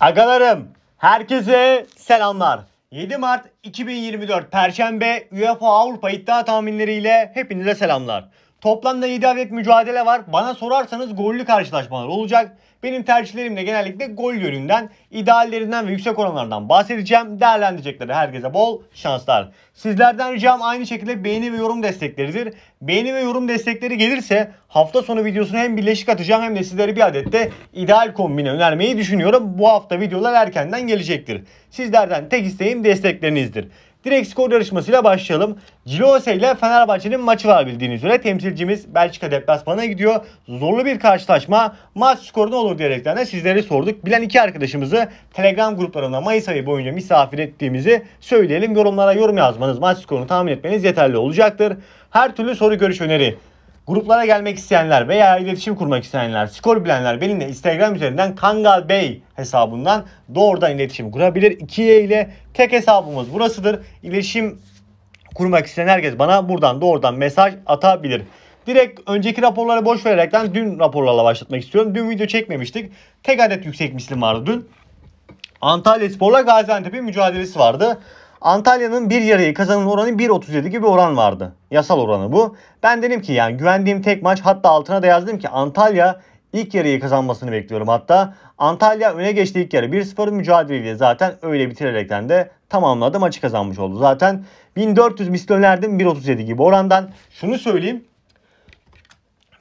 Agalarım, herkese selamlar. 7 Mart 2024 Perşembe UEFA Avrupa iddia tahminleriyle hepinize selamlar. Toplamda 7 adet mücadele var. Bana sorarsanız gollü karşılaşmalar olacak. Benim tercihlerimde genellikle gol yönünden, ideallerinden ve yüksek oranlardan bahsedeceğim. Değerlendirecekleri herkese bol şanslar. Sizlerden ricam aynı şekilde beğeni ve yorum destekleridir. Beğeni ve yorum destekleri gelirse hafta sonu videosunu hem birleşik atacağım hem de sizlere bir adette ideal kombine önermeyi düşünüyorum. Bu hafta videolar erkenden gelecektir. Sizlerden tek isteğim desteklerinizdir. Direkt skor yarışmasıyla başlayalım. Cilose ile Fenerbahçe'nin maçı var bildiğiniz üzere. Temsilcimiz Belçika deplasmanına gidiyor. Zorlu bir karşılaşma. Maç skoru ne olur diyerekten de sizlere sorduk. Bilen iki arkadaşımızı Telegram gruplarında Mayıs ayı boyunca misafir ettiğimizi söyleyelim. Yorumlara yorum yazmanız, maç skorunu tahmin etmeniz yeterli olacaktır. Her türlü soru görüş öneri Gruplara gelmek isteyenler veya iletişim kurmak isteyenler, skor bilenler benimle Instagram üzerinden Kangal Bey hesabından doğrudan iletişim kurabilir. 2'ye ile tek hesabımız burasıdır. İletişim kurmak isteyen herkes bana buradan doğrudan mesaj atabilir. Direkt önceki raporlara boş vererekten dün raporlarla başlatmak istiyorum. Dün video çekmemiştik. Tek adet yüksek mislim vardı dün. Antalya Spor'la Gaziantep'in mücadelesi vardı. Antalya'nın bir yarıyı kazanın oranı 1.37 gibi oran vardı. Yasal oranı bu. Ben dedim ki yani güvendiğim tek maç hatta altına da yazdım ki Antalya ilk yarıyı kazanmasını bekliyorum hatta. Antalya öne geçti ilk yarı 1-0 mücadeleyle zaten öyle bitirerekten de tamamladı maçı kazanmış oldu. Zaten 1400 misli önerdim 1.37 gibi orandan. Şunu söyleyeyim.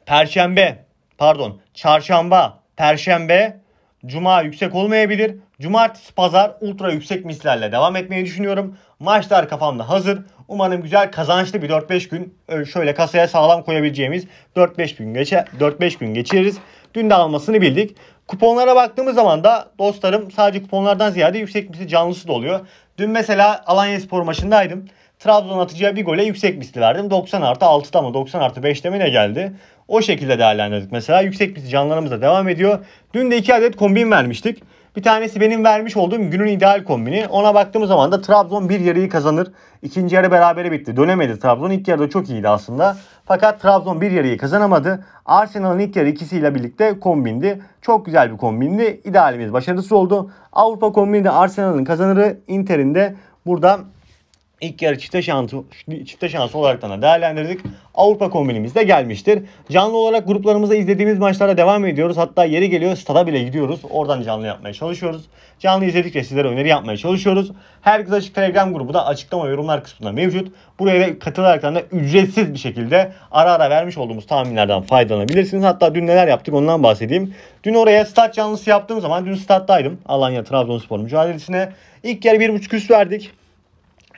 Perşembe pardon çarşamba, perşembe Cuma yüksek olmayabilir. Cumartesi, pazar ultra yüksek mislerle devam etmeyi düşünüyorum. Maçlar kafamda hazır. Umarım güzel kazançlı bir 4-5 gün e, şöyle kasaya sağlam koyabileceğimiz 4-5 gün geçe 4-5 gün geçiririz. Dün de almasını bildik. Kuponlara baktığımız zaman da dostlarım sadece kuponlardan ziyade yüksek misli canlısı da oluyor. Dün mesela Alanya Spor maçındaydım. Trabzon atacağı bir gole yüksek misli verdim. 90 artı 6'da mı 90 artı 5'te mi ne geldi? O şekilde değerlendirdik. Mesela yüksek biz canlarımıza devam ediyor. Dün de iki adet kombin vermiştik. Bir tanesi benim vermiş olduğum günün ideal kombini. Ona baktığımız zaman da Trabzon bir yarıyı kazanır. İkinci yarı berabere bitti. Dönemedi Trabzon. İlk yarıda çok iyiydi aslında. Fakat Trabzon bir yarıyı kazanamadı. Arsenal'ın ilk yarı ikisiyle birlikte kombindi. Çok güzel bir kombindi. İdealimiz başarısız oldu. Avrupa kombini de Arsenal'ın kazanırı. Inter'in de burada İlk yarı çifte şansı, çifte şansı olarak da değerlendirdik. Avrupa kombinimiz de gelmiştir. Canlı olarak gruplarımızda izlediğimiz maçlara devam ediyoruz. Hatta yeri geliyor stada bile gidiyoruz. Oradan canlı yapmaya çalışıyoruz. Canlı izledikçe sizlere öneri yapmaya çalışıyoruz. Herkes Açık Telegram grubu da açıklama yorumlar kısmında mevcut. Buraya da katılarak da ücretsiz bir şekilde ara ara vermiş olduğumuz tahminlerden faydalanabilirsiniz. Hatta dün neler yaptık ondan bahsedeyim. Dün oraya stat canlısı yaptığım zaman dün stat'taydım. Alanya Trabzonspor mücadelesine. İlk yarı 1.5 üst verdik.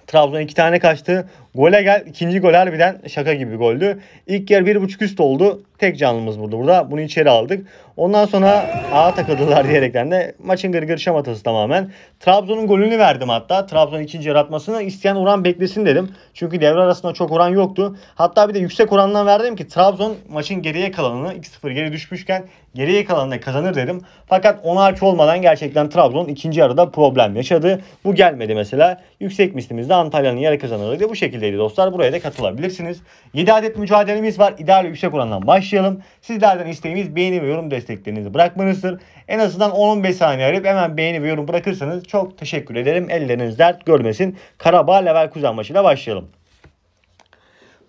Trabzon iki tane kaçtı. Gole gel. ikinci gol harbiden şaka gibi goldü. İlk yer bir buçuk üst oldu. Tek canlımız burada burada. Bunu içeri aldık. Ondan sonra ağa takıldılar diyerekten de maçın gırgır şamatası tamamen. Trabzon'un golünü verdim hatta. Trabzon ikinci yaratmasını isteyen oran beklesin dedim. Çünkü devre arasında çok oran yoktu. Hatta bir de yüksek orandan verdim ki Trabzon maçın geriye kalanını 2-0 geri düşmüşken geriye kalanını kazanır dedim. Fakat onarçı olmadan gerçekten Trabzon ikinci yarıda problem yaşadı. Bu gelmedi mesela. Yüksek mislimizde Antalya'nın yarı kazanırdı bu şekilde şekildeydi dostlar. Buraya da katılabilirsiniz. 7 adet mücadelemiz var. İdeal yüksek orandan başlayalım. Sizlerden isteğimiz beğeni ve yorum desteklerinizi bırakmanızdır. En azından 10-15 saniye arayıp hemen beğeni ve yorum bırakırsanız çok teşekkür ederim. Elleriniz dert görmesin. Karabağ Leverkusen maçıyla başlayalım.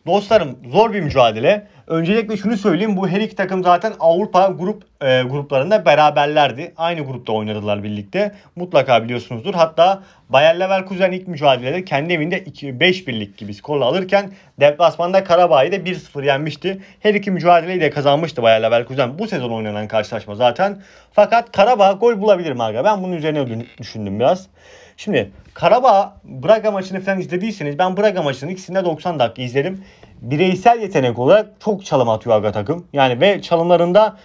Dostlarım zor bir mücadele. Öncelikle şunu söyleyeyim bu her iki takım zaten Avrupa grup e, gruplarında beraberlerdi. Aynı grupta oynadılar birlikte. Mutlaka biliyorsunuzdur. Hatta Bayer Leverkusen ilk mücadelede kendi evinde 5 birlik gibi skorla alırken deplasmanda Karabağ'ı da 1-0 yenmişti. Her iki mücadeleyi de kazanmıştı Bayer Leverkusen. Bu sezon oynanan karşılaşma zaten. Fakat Karabağ gol bulabilir mi aga? Ben bunun üzerine düşündüm biraz. Şimdi Karabağ Braga maçını falan izlediyseniz ben Braga maçını ikisinde 90 dakika izledim. Bireysel yetenek olarak çok çalım atıyor aga takım. Yani ve çalımlarında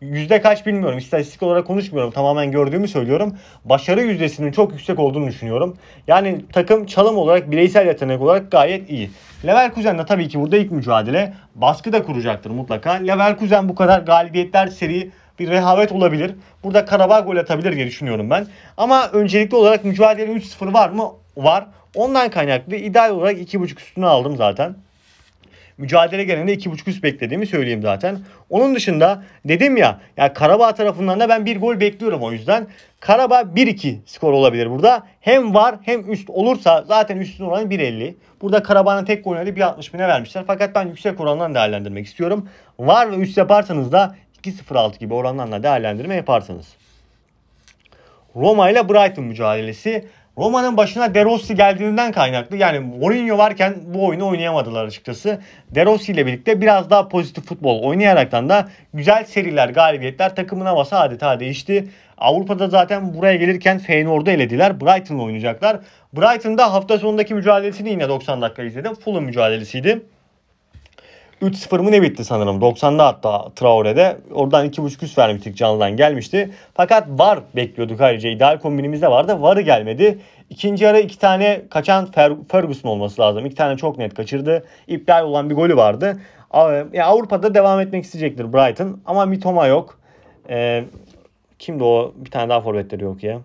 yüzde kaç bilmiyorum. İstatistik olarak konuşmuyorum. Tamamen gördüğümü söylüyorum. Başarı yüzdesinin çok yüksek olduğunu düşünüyorum. Yani takım çalım olarak, bireysel yetenek olarak gayet iyi. Leverkusen de tabii ki burada ilk mücadele. Baskı da kuracaktır mutlaka. Leverkusen bu kadar galibiyetler seri bir rehavet olabilir. Burada Karabağ gol atabilir diye düşünüyorum ben. Ama öncelikli olarak mücadele 3-0 var mı? Var. Ondan kaynaklı ideal olarak 2.5 üstüne aldım zaten. Mücadele genelinde 2.5 üst beklediğimi söyleyeyim zaten. Onun dışında dedim ya yani Karabağ tarafından da ben bir gol bekliyorum o yüzden. Karabağ 1-2 skor olabilir burada. Hem var hem üst olursa zaten üstün oranı 1.50. Burada Karabağ'ın tek golüne de 1.60 bine vermişler. Fakat ben yüksek orandan değerlendirmek istiyorum. Var ve üst yaparsanız da 2.06 gibi oranlarla değerlendirme yaparsanız. Roma ile Brighton mücadelesi. Roma'nın başına De Rossi geldiğinden kaynaklı. Yani Mourinho varken bu oyunu oynayamadılar açıkçası. De Rossi ile birlikte biraz daha pozitif futbol oynayaraktan da güzel seriler, galibiyetler takımın havası adeta değişti. Avrupa'da zaten buraya gelirken Feyenoord'u elediler. Brighton'la oynayacaklar. Brighton'da hafta sonundaki mücadelesini yine 90 dakika izledim. Fulham mücadelesiydi. 3-0 mı ne bitti sanırım. 90'da hatta Traore'de. Oradan 2.5 üst vermiştik canlıdan gelmişti. Fakat VAR bekliyorduk ayrıca. ideal kombinimizde vardı. VAR'ı gelmedi. İkinci yarı iki tane kaçan Ferguson olması lazım. İki tane çok net kaçırdı. İptal olan bir golü vardı. Avrupa'da devam etmek isteyecektir Brighton. Ama Mitoma yok. Ee, kimdi o? Bir tane daha forvetleri yok ya.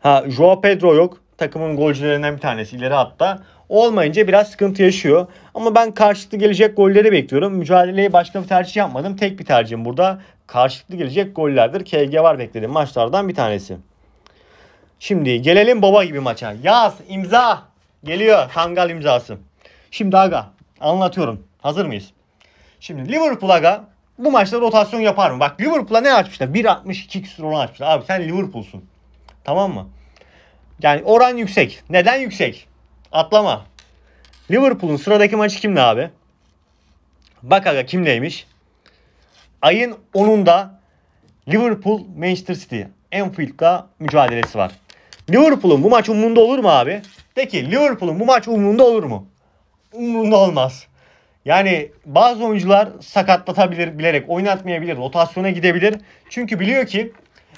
Ha Joao Pedro yok. Takımın golcülerinden bir tanesi ileri hatta olmayınca biraz sıkıntı yaşıyor. Ama ben karşılıklı gelecek golleri bekliyorum. Mücadeleyi başka bir tercih yapmadım. Tek bir tercihim burada. Karşılıklı gelecek gollerdir. KG var beklediğim maçlardan bir tanesi. Şimdi gelelim baba gibi maça. Yaz imza geliyor. Kangal imzası. Şimdi aga anlatıyorum. Hazır mıyız? Şimdi Liverpool aga bu maçta rotasyon yapar mı? Bak Liverpool'a ne açmışlar? 1.62 küsur oran açmışlar. Abi sen Liverpool'sun. Tamam mı? Yani oran yüksek. Neden yüksek? Atlama. Liverpool'un sıradaki maçı kimle abi? Bak aga kimleymiş? Ayın 10'unda Liverpool Manchester City Anfield'da mücadelesi var. Liverpool'un bu maç umrunda olur mu abi? De ki Liverpool'un bu maç umrunda olur mu? Umrunda olmaz. Yani bazı oyuncular sakatlatabilir bilerek oynatmayabilir, rotasyona gidebilir. Çünkü biliyor ki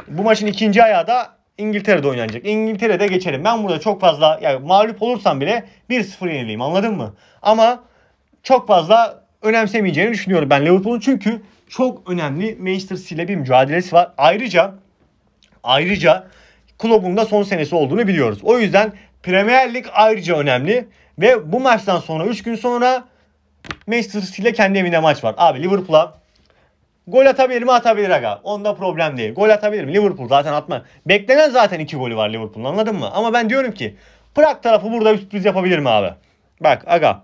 bu maçın ikinci ayağı da İngiltere'de oynanacak. İngiltere'de geçelim. Ben burada çok fazla yani mağlup olursam bile 1-0 yenileyim anladın mı? Ama çok fazla önemsemeyeceğini düşünüyorum ben Liverpool'un. Çünkü çok önemli Manchester City ile bir mücadelesi var. Ayrıca ayrıca kulübün da son senesi olduğunu biliyoruz. O yüzden Premier Lig ayrıca önemli ve bu maçtan sonra 3 gün sonra Manchester City ile kendi evinde maç var. Abi Liverpool'a Gol atabilir mi? Atabilir aga. Onda problem değil. Gol atabilir mi? Liverpool zaten atma. Beklenen zaten iki golü var Liverpool'un anladın mı? Ama ben diyorum ki Prag tarafı burada bir sürpriz yapabilir mi abi? Bak aga.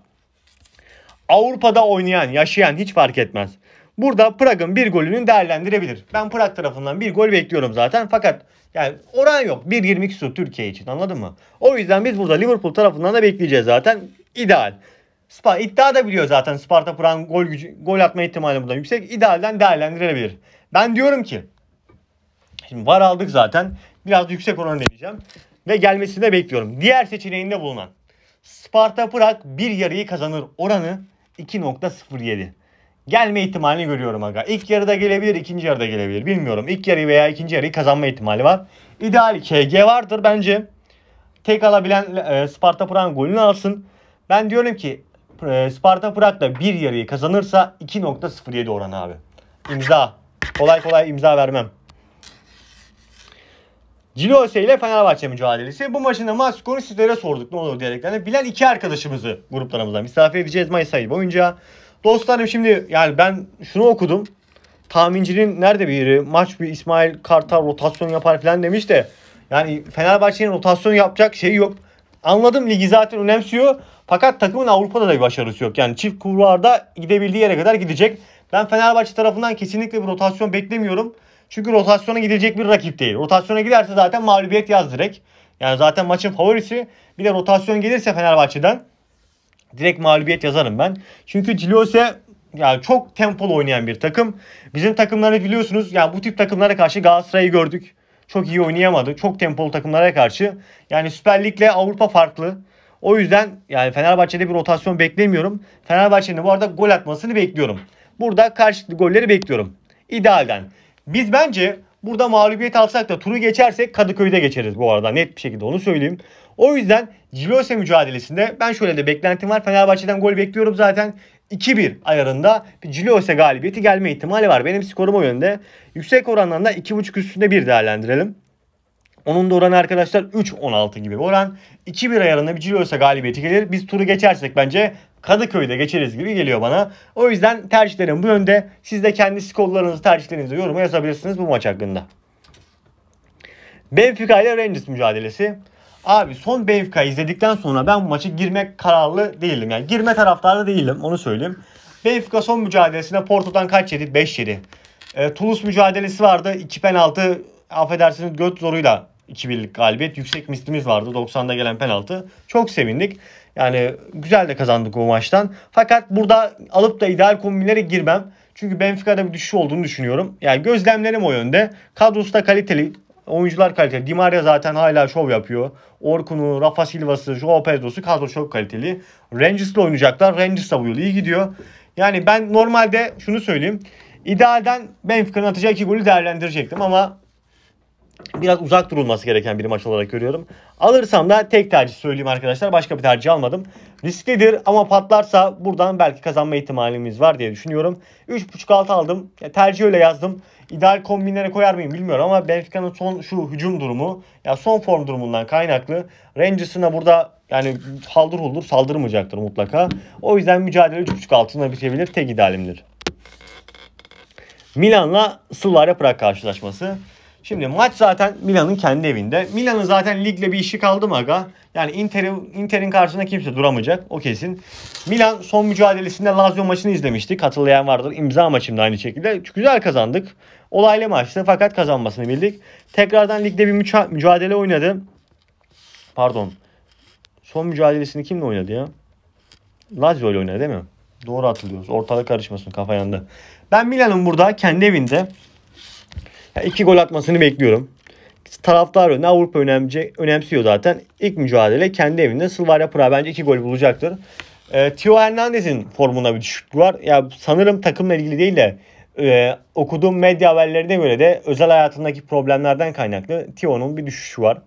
Avrupa'da oynayan, yaşayan hiç fark etmez. Burada Prag'ın bir golünü değerlendirebilir. Ben Prag tarafından bir gol bekliyorum zaten. Fakat yani oran yok. 1.22 su Türkiye için anladın mı? O yüzden biz burada Liverpool tarafından da bekleyeceğiz zaten. İdeal. Spa iddia da biliyor zaten Sparta Pran gol gücü gol atma ihtimali burada yüksek. İdealden değerlendirilebilir. Ben diyorum ki şimdi var aldık zaten. Biraz da yüksek oran deneyeceğim ve gelmesini de bekliyorum. Diğer seçeneğinde bulunan Sparta Prag bir yarıyı kazanır oranı 2.07. Gelme ihtimalini görüyorum aga. İlk yarıda gelebilir, ikinci yarıda gelebilir. Bilmiyorum. İlk yarıyı veya ikinci yarıyı kazanma ihtimali var. İdeal KG vardır bence. Tek alabilen e, Sparta Prag golünü alsın. Ben diyorum ki e, Sparta Prag da bir yarıyı kazanırsa 2.07 oran abi. İmza. Kolay kolay imza vermem. Cilose ile Fenerbahçe mücadelesi. Bu maçında da maç skoru sizlere sorduk ne olur diyerekten. bilen iki arkadaşımızı gruplarımızdan misafir edeceğiz Mayıs ayı boyunca. Dostlarım şimdi yani ben şunu okudum. Tahmincinin nerede biri maç bir İsmail Kartal rotasyon yapar falan demiş de. Yani Fenerbahçe'nin rotasyon yapacak şey yok anladım ligi zaten önemsiyor. Fakat takımın Avrupa'da da bir başarısı yok. Yani çift kulvarda gidebildiği yere kadar gidecek. Ben Fenerbahçe tarafından kesinlikle bir rotasyon beklemiyorum. Çünkü rotasyona gidecek bir rakip değil. Rotasyona giderse zaten mağlubiyet yaz direkt. Yani zaten maçın favorisi. Bir de rotasyon gelirse Fenerbahçe'den direkt mağlubiyet yazarım ben. Çünkü Ciliose yani çok tempolu oynayan bir takım. Bizim takımları biliyorsunuz. Yani bu tip takımlara karşı Galatasaray'ı gördük çok iyi oynayamadı. Çok tempolu takımlara karşı. Yani Süper Lig'le Avrupa farklı. O yüzden yani Fenerbahçe'de bir rotasyon beklemiyorum. Fenerbahçe'nin bu arada gol atmasını bekliyorum. Burada karşılıklı golleri bekliyorum. İdealden. Biz bence burada mağlubiyet alsak da turu geçersek Kadıköy'de geçeriz bu arada. Net bir şekilde onu söyleyeyim. O yüzden Cilose mücadelesinde ben şöyle de beklentim var. Fenerbahçe'den gol bekliyorum zaten. 2-1 ayarında bir Cilios'e galibiyeti gelme ihtimali var. Benim skorum o yönde. Yüksek orandan da 2.5 üstünde bir değerlendirelim. Onun da oranı arkadaşlar 3-16 gibi bir oran. 2-1 ayarında bir Cilios'a galibiyeti gelir. Biz turu geçersek bence Kadıköy'de geçeriz gibi geliyor bana. O yüzden tercihlerim bu yönde. Siz de kendi skorlarınızı, tercihlerinizi yoruma yazabilirsiniz bu maç hakkında. Benfica ile Rangers mücadelesi. Abi son Benfica izledikten sonra ben bu maçı girmek kararlı değilim. Yani girme taraftarı değilim onu söyleyeyim. Benfica son mücadelesinde Porto'dan kaç yedi? 5 yedi. E, Toulouse mücadelesi vardı. 2 penaltı affedersiniz göt zoruyla 2 birlik galibiyet. Yüksek mislimiz vardı. 90'da gelen penaltı. Çok sevindik. Yani güzel de kazandık o maçtan. Fakat burada alıp da ideal kombinlere girmem. Çünkü Benfica'da bir düşüş olduğunu düşünüyorum. Yani gözlemlerim o yönde. Kadrosu da kaliteli. Oyuncular kaliteli. Di Maria zaten hala şov yapıyor. Orkun'u, Rafa Silva'sı, Joao Pedro'su kadro çok kaliteli. Rangers'la oynayacaklar. Rangers da bu iyi gidiyor. Yani ben normalde şunu söyleyeyim. İdealden Benfica'nın atacağı iki golü değerlendirecektim ama biraz uzak durulması gereken bir maç olarak görüyorum. Alırsam da tek tercih söyleyeyim arkadaşlar. Başka bir tercih almadım. Risklidir ama patlarsa buradan belki kazanma ihtimalimiz var diye düşünüyorum. 3.5 altı aldım. Ya, tercih öyle yazdım. İdeal kombinlere koyar mıyım bilmiyorum ama Benfica'nın son şu hücum durumu ya son form durumundan kaynaklı Rangers'ına burada yani haldır olur saldırmayacaktır mutlaka. O yüzden mücadele 3.5 altında bitebilir. Tek idealimdir. Milan'la Slavia Prag karşılaşması. Şimdi maç zaten Milan'ın kendi evinde. Milan'ın zaten ligle bir işi kaldı mı aga? Yani Inter'in Inter'in karşısında kimse duramayacak. O kesin. Milan son mücadelesinde Lazio maçını izlemiştik. Hatırlayan vardır. İmza maçımda aynı şekilde. çok Güzel kazandık. Olaylı maçtı fakat kazanmasını bildik. Tekrardan ligde bir mücadele oynadı. Pardon. Son mücadelesini kimle oynadı ya? Lazio ile oynadı değil mi? Doğru hatırlıyoruz. Ortada karışmasın kafa yandı. Ben Milan'ın burada kendi evinde İki gol atmasını bekliyorum. Taraftar önüne Avrupa önemli, önemsiyor zaten. İlk mücadele kendi evinde Sylvaria Praha bence iki gol bulacaktır. E, ee, Tio Hernandez'in formuna bir düşüklük var. Ya sanırım takımla ilgili değil de e, okuduğum medya haberlerine göre de özel hayatındaki problemlerden kaynaklı Tio'nun bir düşüşü var.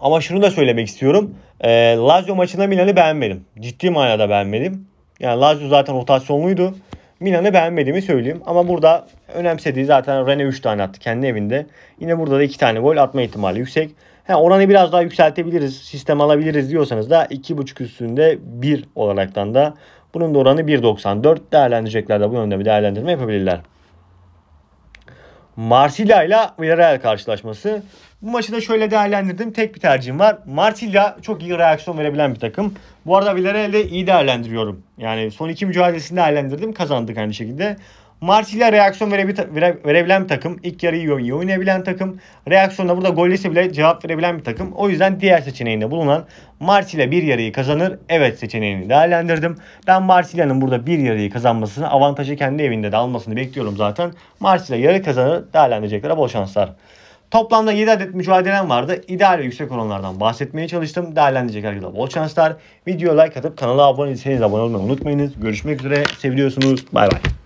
Ama şunu da söylemek istiyorum. E, Lazio maçında Milan'ı beğenmedim. Ciddi manada beğenmedim. Yani Lazio zaten rotasyonluydu. Milan'ı beğenmediğimi söyleyeyim. Ama burada önemsediği zaten Rene 3 tane attı kendi evinde. Yine burada da 2 tane gol atma ihtimali yüksek. Ha, oranı biraz daha yükseltebiliriz, sistem alabiliriz diyorsanız da 2.5 üstünde 1 olaraktan da bunun da oranı 1.94 değerlendirecekler de bu yönde bir değerlendirme yapabilirler. Marsilya ile Villarreal karşılaşması. Bu maçı da şöyle değerlendirdim. Tek bir tercihim var. Marsilya çok iyi reaksiyon verebilen bir takım. Bu arada Villarreal'i iyi değerlendiriyorum. Yani son iki mücadelesini değerlendirdim. Kazandık aynı şekilde. Marsilya reaksiyon verebilen bir takım. İlk yarıyı iyi oynayabilen takım. Reaksiyonda burada gollese bile cevap verebilen bir takım. O yüzden diğer seçeneğinde bulunan Marsilya bir yarıyı kazanır. Evet seçeneğini değerlendirdim. Ben Marsilya'nın burada bir yarıyı kazanmasını avantajı kendi evinde de almasını bekliyorum zaten. Marsilya yarı kazanır. Değerlendireceklere bol şanslar. Toplamda 7 adet mücadelem vardı. İdeal ve yüksek oranlardan bahsetmeye çalıştım. Değerlendirecek herkese bol şanslar. Videoya like atıp kanala abone değilseniz abone olmayı unutmayınız. Görüşmek üzere. Seviyorsunuz. Bay bay.